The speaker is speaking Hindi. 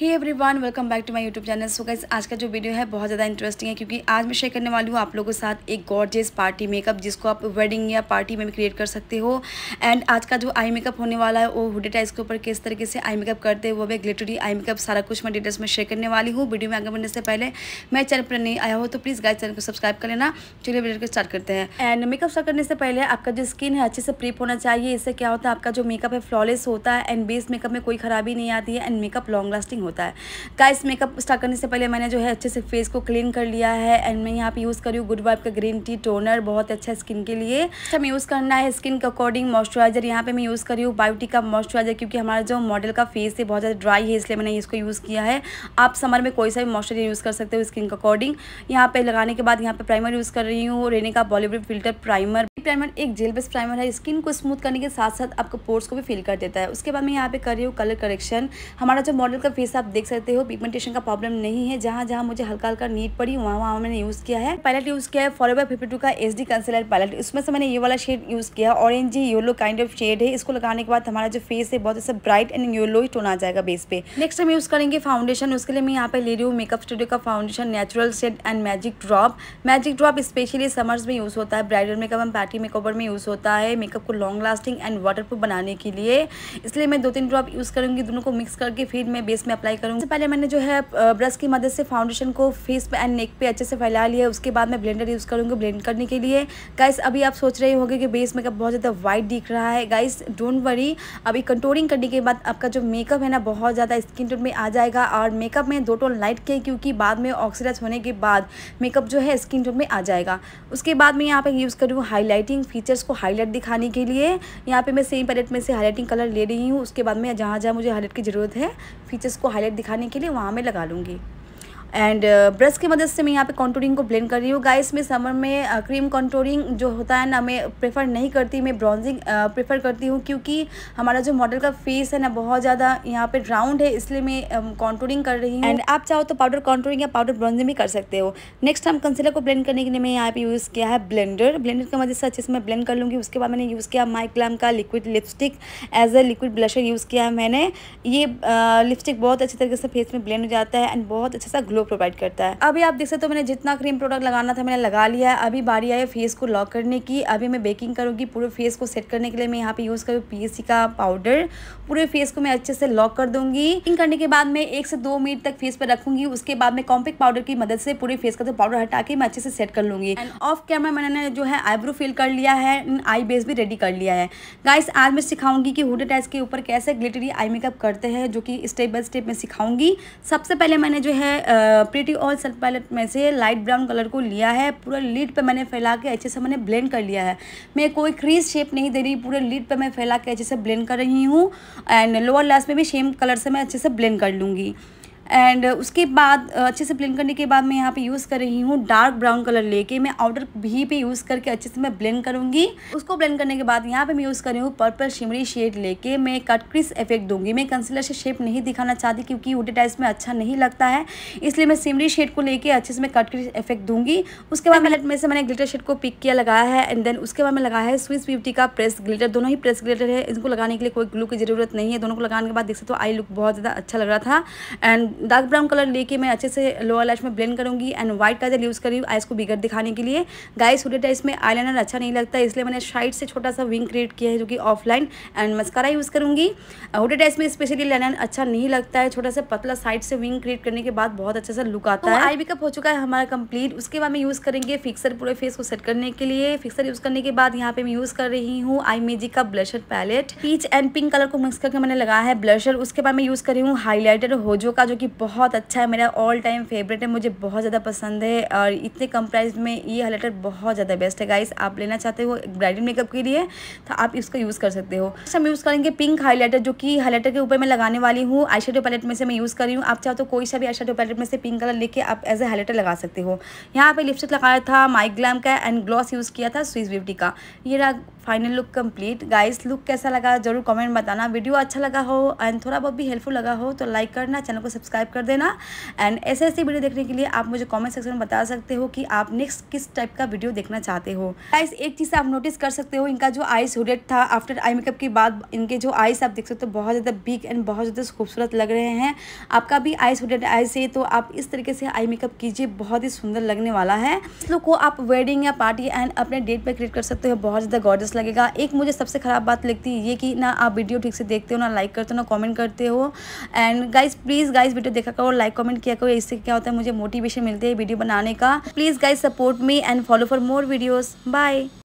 hey one welcome back to my YouTube channel so guys आज का जो वीडियो है बहुत ज़्यादा इंटरेस्टिंग है क्योंकि आज मैं शेयर करने वाली हूँ आप लोगों के साथ एक गॉर्जियस पार्टी मेकअप जिसको आप वेडिंग या पार्टी में भी क्रिएट कर सकते हो एंड आज का जो आई मेकअप होने वाला है वो हुडे टाइज के ऊपर किस तरीके से आई मेकअप करते हैं वो भी ग्लिटरी आई मेकअप सारा कुछ मैं डिटेल्स में शेयर करने वाली हूँ वीडियो में आगे बढ़ने से पहले मैं चैनल पर नहीं आया हो तो प्लीज़ गाइज चैनल को सब्सक्राइब कर लेना चलिए वीडियो को स्टार्ट करते हैं एंड मेकअप स्टार्ट करने से पहले आपका जो स्किन है अच्छे से प्रीप होना चाहिए इससे क्या होता है आपका जो मेकअप है फ्लॉलेस होता है एंड बेस मेकअप में कोई खराबी नहीं आती है एंड मेकअप लॉन्ग लास्टिंग होता है गाइस मेकअप स्टार्ट करने से पहले मैंने जो है अच्छे से फेस को क्लीन कर लिया है एंड मैं यहाँ पे यूज़ कर रही हूँ गुड वाइब का ग्रीन टी टोनर बहुत अच्छा स्किन के लिए अच्छा यूज़ करना है स्किन के अकॉर्डिंग मॉइस्चराइजर यहाँ पे मैं यूज़ कर रही हूँ बायोटिक का मॉइस्चराइजर क्योंकि हमारा जो मॉडल का फेस है बहुत ज़्यादा ड्राई है इसलिए मैंने इसको यूज़ किया है आप समर में कोई सा भी मॉइस्चराइजर यूज़ कर सकते हो स्किन के अकॉर्डिंग यहाँ पे लगाने के बाद यहाँ पे प्राइमर यूज़ कर रही हूँ रेने का बॉलीवुड फिल्टर प्राइमर प्राइमर एक जेल बेस प्राइमर है स्किन को स्मूथ करने के साथ साथ आपको पोर्स को भी फिल कर देता है उसके बाद मैं यहाँ पे कर रही हूँ कलर करेक्शन हमारा जो मॉडल का फेस से आप देख सकते हो पिगमेंटेशन का प्रॉब्लम नहीं है जहाँ जहाँ मुझे हल्का हल्का नीट पड़ी वहाँ वहाँ मैंने यूज़ किया है पैलेट यूज़ किया है फॉरेवर फिफ्टी टू का एच डी कंसिलर पैलेट उसमें से मैंने ये वाला शेड यूज़ किया ऑरेंज ही येलो काइंड ऑफ शेड है इसको लगाने के बाद हमारा जो फेस है बहुत ऐसा ब्राइट एंड येलो ही टोन आ जाएगा बेस पे नेक्स्ट हम यूज़ करेंगे फाउंडेशन उसके लिए मैं यहाँ पे ले रही हूँ मेकअप स्टूडियो का foundation natural shade and magic drop magic drop specially summers में यूज़ होता है bridal makeup and party makeover में यूज़ होता है मेकअप को लॉन्ग लास्टिंग एंड वाटरप्रूफ बनाने के लिए इसलिए मैं दो तीन ड्रॉप यूज़ करूँगी दोनों को मिक्स करके फिर मैं बेस में अप्लाई करूँ सबसे पहले मैंने जो है ब्रश की मदद से फाउंडेशन को फेस पे एंड नेक पे अच्छे से फैला लिया उसके बाद मैं ब्लेंडर यूज़ करूँगी ब्लेंड करने के लिए गाइस अभी आप सोच रहे होंगे कि बेस मेकअप बहुत ज़्यादा वाइट दिख रहा है गाइस डोंट वरी अभी कंट्रोलिंग करने के बाद आपका जो मेकअप है ना बहुत ज़्यादा स्किन टोन में आ जाएगा और मेकअप में दो टोन लाइट के क्योंकि बाद में ऑक्सीडाइज होने के बाद मेकअप जो है स्किन टोन में आ जाएगा उसके बाद मैं यहाँ पर यूज़ करूँ हाईलाइटिंग फीचर्स को हाईलाइट दिखाने के लिए यहाँ पर मैं सेम पैलेट में से हाईलाइटिंग कलर ले रही हूँ उसके बाद में जहाँ जहाँ मुझे हाईलाइट की ज़रूरत है फीचर्स को हाईलाइट दिखाने के लिए वहाँ में लगा लूँगी एंड uh, ब्रश की मदद से मैं यहाँ पे कंटूरिंग को ब्लेंड कर रही हूँ गाइस मैं समर में क्रीम uh, कंटूरिंग जो होता है ना मैं प्रेफर नहीं करती मैं ब्राउजिंग प्रेफर uh, करती हूँ क्योंकि हमारा जो मॉडल का फेस है ना बहुत ज़्यादा यहाँ पे राउंड है इसलिए मैं कॉन्टूरिंग um, कर रही हूँ एंड आप चाहो तो पाउडर कॉन्ट्रोलिंग या पाउडर ब्राउजिंग भी कर सकते हो नेक्स्ट हम कंसिलर को ब्लेंड करने के लिए मैं यहाँ पे यूज़ किया है ब्लेंडर ब्लेंडर की मदद से अच्छे से मैं ब्लेंड कर लूँगी उसके बाद मैंने यूज़ किया माई का liquid lipstick as a liquid blusher use किया है मैंने ये लिपस्टिक बहुत अच्छी तरीके से फेस में ब्लेंड हो जाता है एंड बहुत अच्छा सा ग्लो वो प्रोवाइड करता है अभी आप देख सकते हो मैंने जितना क्रीम प्रोडक्ट लगाना था मैंने लगा लिया है अभी बारी आई है फेस को लॉक करने की अभी मैं बेकिंग करूँगी पूरे फेस को सेट करने के लिए मैं यहाँ पे यूज़ करूँ पी का पाउडर पूरे फेस को मैं अच्छे से लॉक कर दूंगी बेकिंग करने के बाद मैं एक से दो मिनट तक फेस पर रखूंगी उसके बाद मैं कॉम्पिक पाउडर की मदद से पूरे फेस का जो पाउडर हटा के मैं अच्छे से सेट कर लूंगी ऑफ कैमरा मैंने जो है आईब्रो फिल कर लिया है आई बेस भी रेडी कर लिया है गाइस आज मैं सिखाऊंगी कि हुडे टाइज के ऊपर कैसे ग्लिटरी आई मेकअप करते हैं जो कि स्टेप बाय स्टेप मैं सिखाऊंगी सबसे पहले मैंने जो है आ, प्रीटी ऑल सन पैलेट में से लाइट ब्राउन कलर को लिया है पूरा लीड पे मैंने फैला के अच्छे से मैंने ब्लेंड कर लिया है मैं कोई क्रीज शेप नहीं दे रही पूरे लीड पे मैं फैला के अच्छे से ब्लेंड कर रही हूँ एंड लोअर लास्ट में भी सेम कलर से मैं अच्छे से ब्लेंड कर लूँगी एंड uh, उसके बाद uh, अच्छे से ब्लेंड करने के बाद मैं यहाँ पे यूज़ कर रही हूँ डार्क ब्राउन कलर लेके मैं आउटर भी पे यूज़ करके अच्छे से मैं ब्लेंड करूँगी उसको ब्लेंड करने के बाद यहाँ पे मैं यूज़ कर रही हूँ पर्पल शिमरी शेड लेके मैं कट क्रिस इफेक्ट दूंगी मैं कंसिलर से शेप नहीं दिखाना चाहती क्योंकि वुडी टाइप्स में अच्छा नहीं लगता है इसलिए मैं सिमरी शेड को लेकर अच्छे से मैं कट क्रिस इफेक्ट दूंगी उसके बाद मैंने में से मैंने ग्लिटर शेड को पिक किया लगाया है एंड देन उसके बाद मैं लगाया है स्विस ब्यूटी का प्रेस ग्लिटर दोनों ही प्रेस ग्लिटर है इनको लगाने के लिए कोई ग्लू की ज़रूरत नहीं है दोनों को लगाने के बाद देख सकते हो आई लुक बहुत ज़्यादा अच्छा लग रहा था एंड डार्क ब्राउन कलर लेके मैं अच्छे से लोअर लैश में ब्लेंड करूँगी एंड व्हाइट काजल यूज़ करी आइस को बिगड़ दिखाने के लिए गाइस टाइस में आईलाइनर अच्छा नहीं लगता इसलिए मैंने साइड से छोटा सा विंग क्रिएट किया है जो कि ऑफलाइन एंड मस्कारा यूज़ करूँगी टाइस में स्पेशली लाइनर अच्छा नहीं लगता है छोटा सा पतला साइड से विंग क्रिएट करने के बाद बहुत अच्छा सा लुक आता है आई मेकअप हो चुका है हमारा कंप्लीट उसके बाद मैं यूज़ करेंगे फिक्सर पूरे फेस को सेट करने के लिए फिक्सर यूज़ करने के बाद यहाँ पे मैं यूज़ कर रही हूँ आई मेजी का blusher palette peach and pink colour को मिक्स करके मैंने लगाया है ब्लशर उसके बाद मैं यूज़ कर रही हूँ हाईलाइटर होजो का जो कि कि बहुत अच्छा है मेरा ऑल टाइम फेवरेट है मुझे बहुत ज़्यादा पसंद है और इतने कम प्राइस में ये हाईलाइटर बहुत ज़्यादा बेस्ट है गाइस आप लेना चाहते हो ब्राइडल मेकअप के लिए तो आप इसका यूज़ कर सकते हो अच्छा हम यूज़ करेंगे पिंक हाईलाइटर जो कि हाईलाइटर के ऊपर मैं लगाने वाली हूँ आई पैलेट में से मैं यूज़ कर रही हूँ आप चाहो तो कोई सा भी आई पैलेट में से पिंक कलर लेके आप एज ए हाईलाइटर लगा सकते हो यहाँ पर लिपस्टिक लगाया था माइक ग्लैम का एंड ग्लॉस यूज़ किया था स्विस ब्यूटी का ये final look complete guys look कैसा लगा जरूर कमेंट बताना वीडियो अच्छा लगा हो एंड थोड़ा बहुत भी हेल्पफुल लगा हो तो लाइक करना चैनल को सब्सक्राइब कर देना एंड ऐसे ऐसे वीडियो देखने के लिए आप मुझे कॉमेंट सेक्शन में बता सकते हो कि आप नेक्स्ट किस टाइप का वीडियो देखना चाहते हो गाइस एक चीज़ आप नोटिस कर सकते हो इनका जो आइस हुडेट था आफ्टर आई मेकअप के बाद इनके जो आइस आप देख सकते हो बहुत ज़्यादा बिग एंड बहुत ज़्यादा खूबसूरत लग रहे हैं आपका भी आइस हुडेट आइस है तो आप इस तरीके से आई मेकअप कीजिए बहुत ही सुंदर लगने वाला है इस लुक को आप वेडिंग या पार्टी एंड अपने डेट पर क्रिएट कर सकते हो बहुत ज़्यादा गॉर्डस डिस लगेगा एक मुझे सबसे ख़राब बात लगती है ये कि ना आप वीडियो ठीक से देखते हो ना लाइक करते हो ना कॉमेंट करते हो and guys please guys video देखा करो लाइक कॉमेंट किया करो इससे क्या होता है मुझे मोटिवेशन मिलती है वीडियो बनाने का please guys support me and follow for more videos bye